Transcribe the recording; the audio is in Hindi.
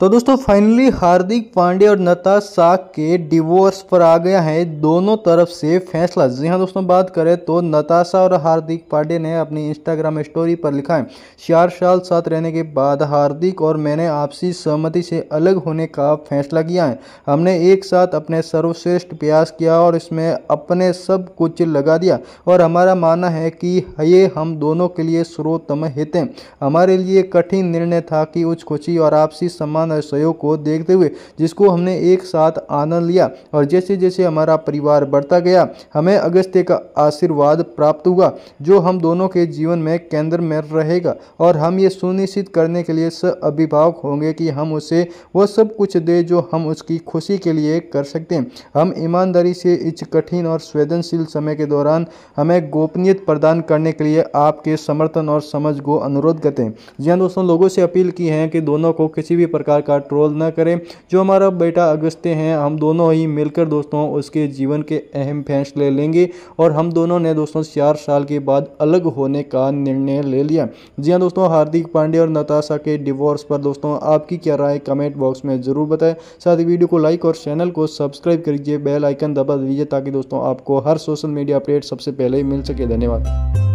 तो दोस्तों फाइनली हार्दिक पांडे और नताशा के डिवोर्स पर आ गया है दोनों तरफ से फैसला जी हाँ दोस्तों बात करें तो नताशा और हार्दिक पांडे ने अपनी इंस्टाग्राम स्टोरी पर लिखा है चार साल साथ रहने के बाद हार्दिक और मैंने आपसी सहमति से अलग होने का फैसला किया है हमने एक साथ अपने सर्वश्रेष्ठ प्रयास किया और इसमें अपने सब कुछ लगा दिया और हमारा मानना है कि ये हम दोनों के लिए सर्वोत्तम हित हैं हमारे लिए कठिन निर्णय था कि उच्च खुशी और आपसी सम्मान योगदान सहयोग को देखते हुए जिसको हमने एक साथ आनंद लिया और जैसे जैसे हमारा परिवार बढ़ता गया हमें अगस्त्य का आशीर्वाद प्राप्त हुआ जो हम दोनों के जीवन में केंद्र में रहेगा और हम ये सुनिश्चित करने के लिए स अभिभावक होंगे कि हम उसे वह सब कुछ दे जो हम उसकी खुशी के लिए कर सकते हैं हम ईमानदारी से इस कठिन और संवेदनशील समय के दौरान हमें गोपनीयत प्रदान करने के लिए आपके समर्थन और समझ को अनुरोध करते हैं जी हाँ दोस्तों लोगों से अपील की है कि दोनों को किसी भी प्रकार प्रकार का ट्रोल ना करें जो हमारा बेटा अगस्त्य हैं हम दोनों ही मिलकर दोस्तों उसके जीवन के अहम फैसले लेंगे और हम दोनों ने दोस्तों चार साल के बाद अलग होने का निर्णय ले लिया जी हाँ दोस्तों हार्दिक पांडे और नताशा के डिवोर्स पर दोस्तों आपकी क्या राय कमेंट बॉक्स में ज़रूर बताएं साथ ही वीडियो को लाइक और चैनल को सब्सक्राइब कर लीजिए बेल आइकन दबा दीजिए ताकि दोस्तों आपको हर सोशल मीडिया अपडेट सबसे पहले ही मिल सके धन्यवाद